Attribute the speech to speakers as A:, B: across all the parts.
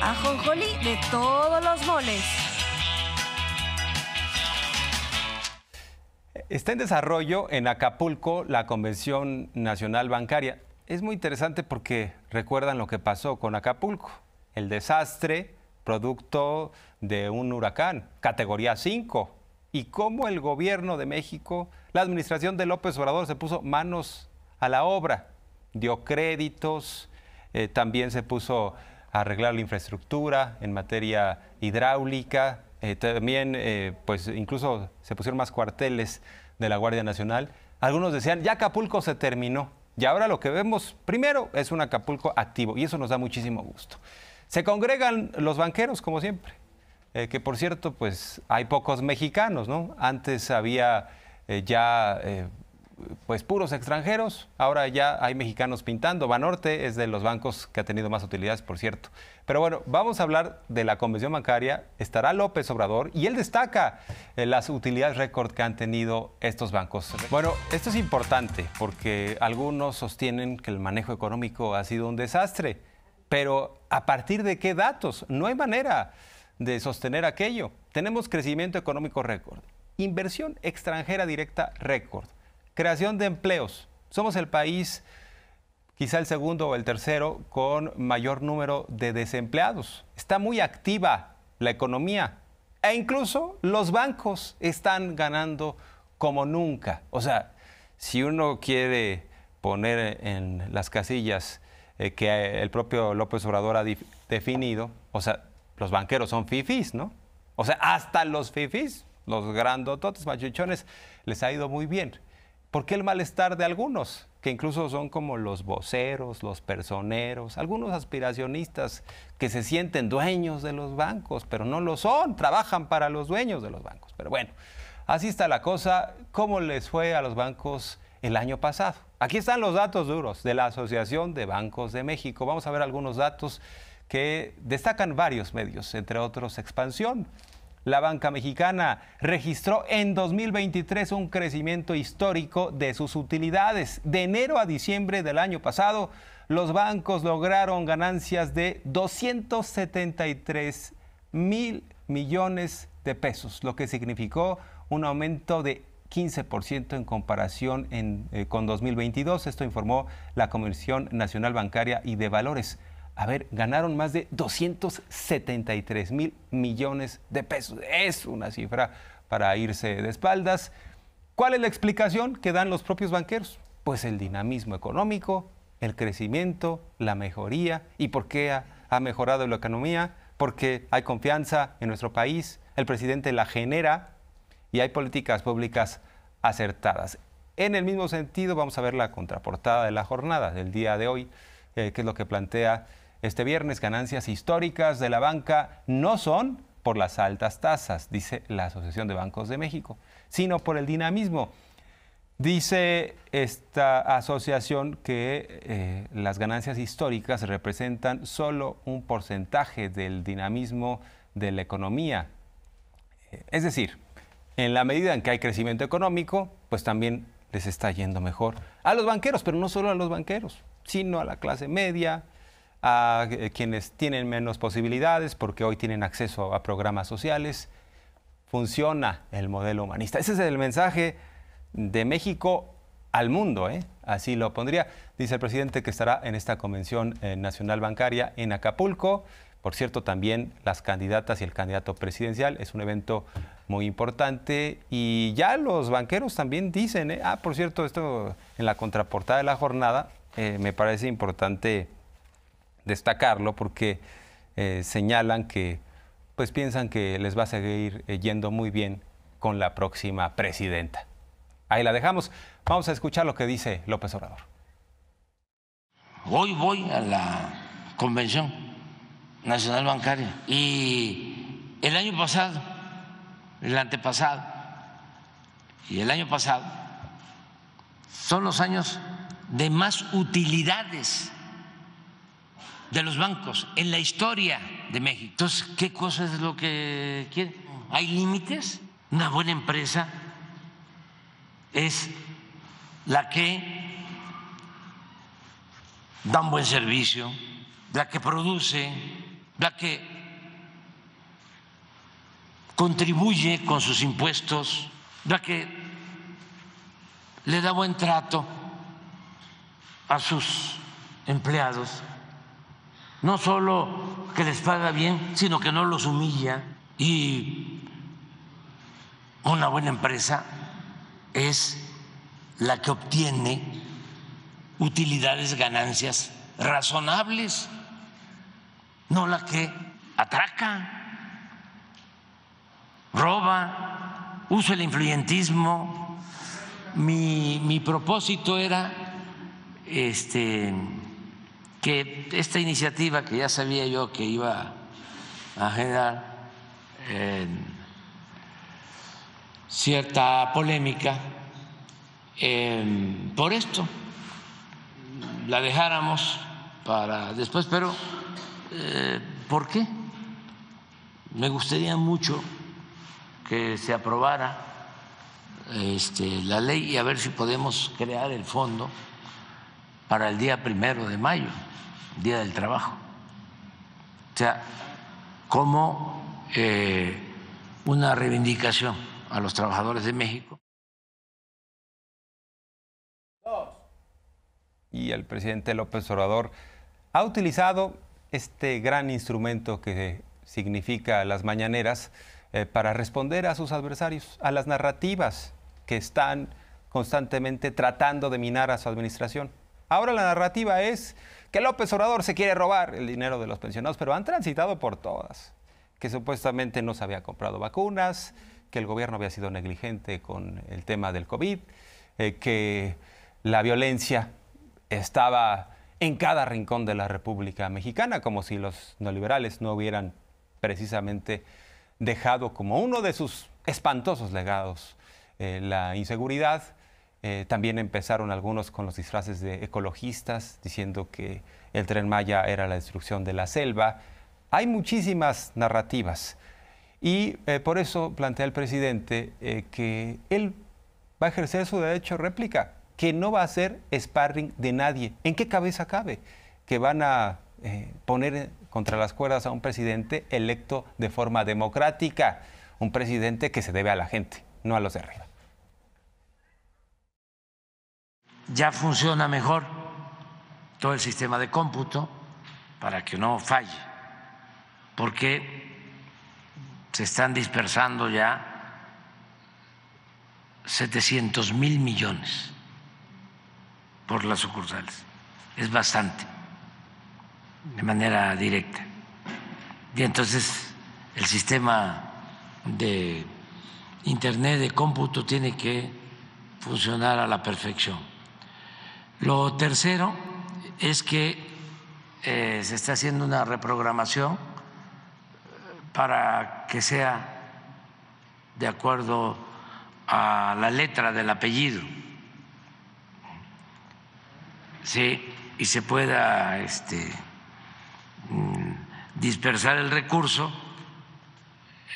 A: ajonjolí de todos los moles. Está en desarrollo en Acapulco la Convención Nacional Bancaria. Es muy interesante porque recuerdan lo que pasó con Acapulco, el desastre producto de un huracán, categoría 5, y cómo el gobierno de México, la administración de López Obrador se puso manos a la obra, dio créditos, eh, también se puso arreglar la infraestructura en materia hidráulica, eh, también eh, pues incluso se pusieron más cuarteles de la Guardia Nacional. Algunos decían, ya Acapulco se terminó. Y ahora lo que vemos primero es un Acapulco activo y eso nos da muchísimo gusto. Se congregan los banqueros, como siempre, eh, que por cierto, pues hay pocos mexicanos, ¿no? Antes había ya pues puros extranjeros. Ahora ya hay mexicanos pintando. Banorte es de los bancos que ha tenido más utilidades, por cierto. Pero bueno, vamos a hablar de la convención bancaria. Estará López Obrador y él destaca eh, las utilidades récord que han tenido estos bancos. Bueno, esto es importante porque algunos sostienen que el manejo económico ha sido un desastre. Pero ¿a partir de qué datos? No hay manera de sostener aquello. Tenemos crecimiento económico récord, inversión extranjera directa récord Creación de empleos. Somos el país, quizá el segundo o el tercero, con mayor número de desempleados. Está muy activa la economía. E incluso los bancos están ganando como nunca. O sea, si uno quiere poner en las casillas eh, que el propio López Obrador ha definido, o sea, los banqueros son fifis, ¿no? O sea, hasta los fifis, los grandototes, machuchones, les ha ido muy bien. ¿Por qué el malestar de algunos? Que incluso son como los voceros, los personeros, algunos aspiracionistas que se sienten dueños de los bancos, pero no lo son, trabajan para los dueños de los bancos. Pero bueno, así está la cosa. ¿Cómo les fue a los bancos el año pasado? Aquí están los datos duros de la Asociación de Bancos de México. Vamos a ver algunos datos que destacan varios medios, entre otros Expansión la banca mexicana registró en 2023 un crecimiento histórico de sus utilidades. De enero a diciembre del año pasado, los bancos lograron ganancias de 273 mil millones de pesos, lo que significó un aumento de 15% en comparación eh, con 2022. Esto informó la Comisión Nacional Bancaria y de Valores a ver, ganaron más de 273 mil millones de pesos. Es una cifra para irse de espaldas. ¿Cuál es la explicación que dan los propios banqueros? Pues el dinamismo económico, el crecimiento, la mejoría. ¿Y por qué ha, mejorado la economía? Porque hay confianza en nuestro país, el presidente la genera y hay políticas públicas acertadas. En el mismo sentido, vamos a ver la contraportada de la jornada del día de hoy, eh, que es lo que plantea este viernes ganancias históricas de la banca no son por las altas tasas, dice la Asociación de Bancos de México, sino por el dinamismo. Dice esta asociación que eh, las ganancias históricas representan solo un porcentaje del dinamismo de la economía. Eh, es decir, en la medida en que hay crecimiento económico, pues también les está yendo mejor a los banqueros, pero no solo a los banqueros, sino a la clase media, a eh, quienes tienen menos posibilidades porque hoy tienen acceso a programas sociales. Funciona el modelo humanista. Ese es el mensaje de México al mundo, ¿eh? así lo pondría. Dice el presidente que estará en esta convención eh, nacional bancaria en Acapulco. Por cierto, también las candidatas y el candidato presidencial es un evento muy importante y ya los banqueros también dicen, ah, por cierto, esto en la contraportada de la jornada me parece importante destacarlo porque eh, señalan que pues piensan que les va a seguir eh, yendo muy bien con la próxima presidenta. Ahí la dejamos. Vamos a escuchar lo que dice López Obrador. Hoy voy a la Convención
B: Nacional Bancaria y el año pasado, el antepasado y el año pasado son los años de más utilidades de los bancos en la historia de México. Entonces, ¿qué cosa es lo que quieren? ¿Hay límites? Una buena empresa es la que da un buen servicio, la que produce, la que contribuye con sus impuestos, la que le da buen trato a sus empleados no solo que les paga bien, sino que no los humilla. Y una buena empresa es la que obtiene utilidades, ganancias razonables, no la que atraca, roba, usa el influyentismo. Mi, mi propósito era este que esta iniciativa que ya sabía yo que iba a generar cierta polémica, em, por esto la dejáramos para después, pero eh, ¿por qué? Me gustaría mucho que se aprobara este, la ley y a ver si podemos crear el fondo para el día primero de mayo. Día del Trabajo. O sea, como eh, una reivindicación
A: a los trabajadores de México. Y el presidente López Obrador ha utilizado este gran instrumento que significa las mañaneras eh, para responder a sus adversarios, a las narrativas que están constantemente tratando de minar a su administración. Ahora la narrativa es que López Obrador se quiere robar el dinero de los pensionados, pero han transitado por todas, que supuestamente no se había comprado vacunas, que el gobierno había sido negligente con el tema del COVID, eh, que la violencia estaba en cada rincón de la República Mexicana, como si los neoliberales no hubieran precisamente dejado como uno de sus espantosos legados eh, la inseguridad, eh, también empezaron algunos con los disfraces de ecologistas, diciendo que el tren Maya era la destrucción de la selva. Hay muchísimas narrativas y eh, por eso plantea el presidente eh, que él va a ejercer su derecho de réplica, que no va a ser sparring de nadie. ¿En qué cabeza cabe? Que van a poner contra las cuerdas a un presidente electo de forma democrática, un presidente que se debe a la gente, no a los de arriba.
B: ya funciona mejor todo el sistema de cómputo para que no falle, porque se están dispersando ya 700 mil millones por las sucursales. Es bastante, de manera directa. Y entonces el sistema de Internet, de cómputo, tiene que funcionar a la perfección. Lo tercero es que eh, se está haciendo una reprogramación eh, para que sea de acuerdo a la letra del apellido. Sí, y se pueda este, mm, dispersar el recurso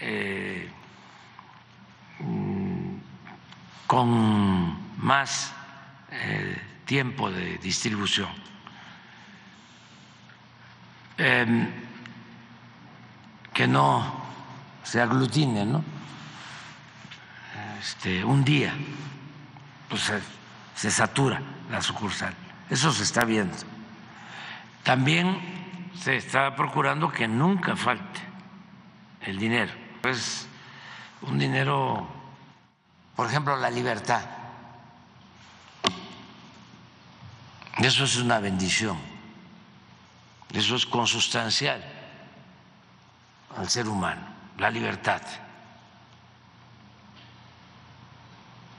B: eh, mm, con más tiempo de distribución. Em, que no se aglutine, ¿no? Este, un día, pues se, satura la sucursal. Eso se está viendo. También se está procurando que nunca falte el dinero. pues un dinero, por ejemplo, la libertad Eso es una bendición, eso es consustancial al ser humano, la libertad,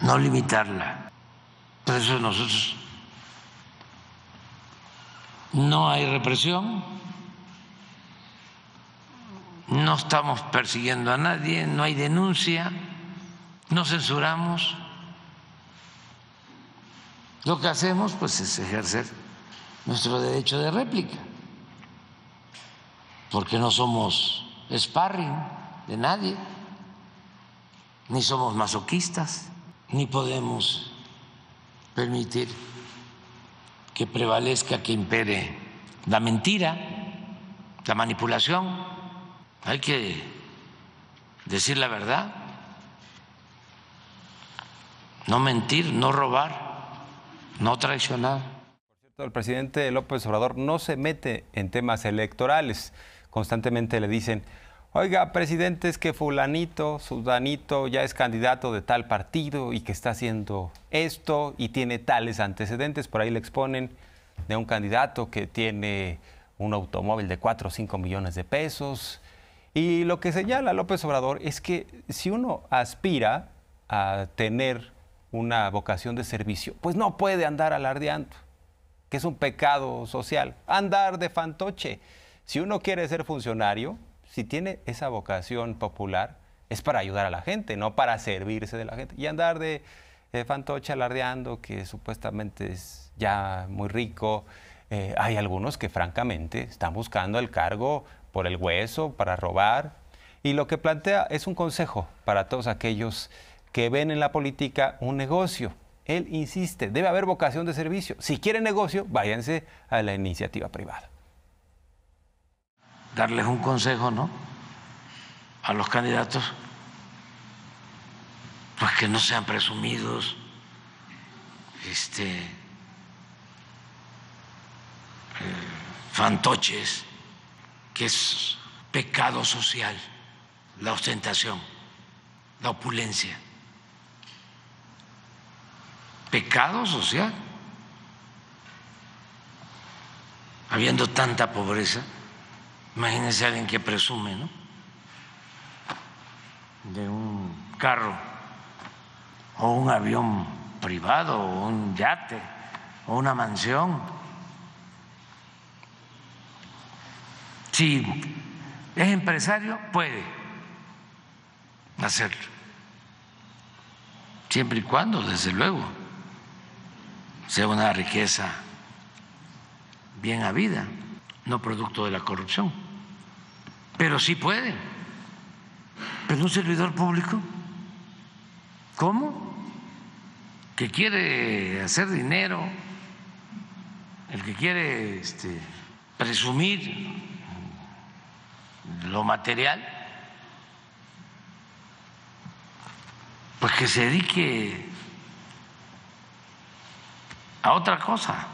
B: no limitarla. Por eso nosotros no hay represión, no estamos persiguiendo a nadie, no hay denuncia, no censuramos. Lo que hacemos pues es ejercer nuestro derecho de réplica, porque no somos sparring de nadie, ni somos masoquistas, ni podemos permitir que prevalezca, que impere la mentira, la manipulación. Hay que decir la verdad,
A: no mentir, no robar no traicionado. Por cierto, el presidente López Obrador no se mete en temas electorales. Constantemente le dicen, oiga, presidente, es que fulanito, sudanito ya es candidato de tal partido y que está haciendo esto y tiene tales antecedentes. Por ahí le exponen de un candidato que tiene un automóvil de 4 o 5 millones de pesos. Y lo que señala López Obrador es que si uno aspira a tener una vocación de servicio, pues no puede andar alardeando, que es un pecado social. Andar de fantoche. Si uno quiere ser funcionario, si tiene esa vocación popular, es para ayudar a la gente, no para servirse de la gente. Y andar de, fantoche alardeando, que supuestamente es ya muy rico. Eh, hay algunos que francamente están buscando el cargo por el hueso, para robar. Y lo que plantea es un consejo para todos aquellos que ven en la política un negocio. Él insiste, debe haber vocación de servicio. Si quieren negocio, váyanse a la iniciativa privada. Darles un consejo, ¿no? A los candidatos,
B: pues que no sean presumidos, este, eh, fantoches, que es pecado social, la ostentación, la opulencia pecado social, habiendo tanta pobreza. Imagínense alguien que presume, ¿no? De un carro o un avión privado o un yate o una mansión. Si es empresario, puede hacerlo. Siempre y cuando, desde luego, sea una riqueza bien habida, no producto de la corrupción. Pero sí puede. Pero un servidor público, ¿cómo? Que quiere hacer dinero, el que quiere este, presumir lo material, pues que se dedique otra cosa.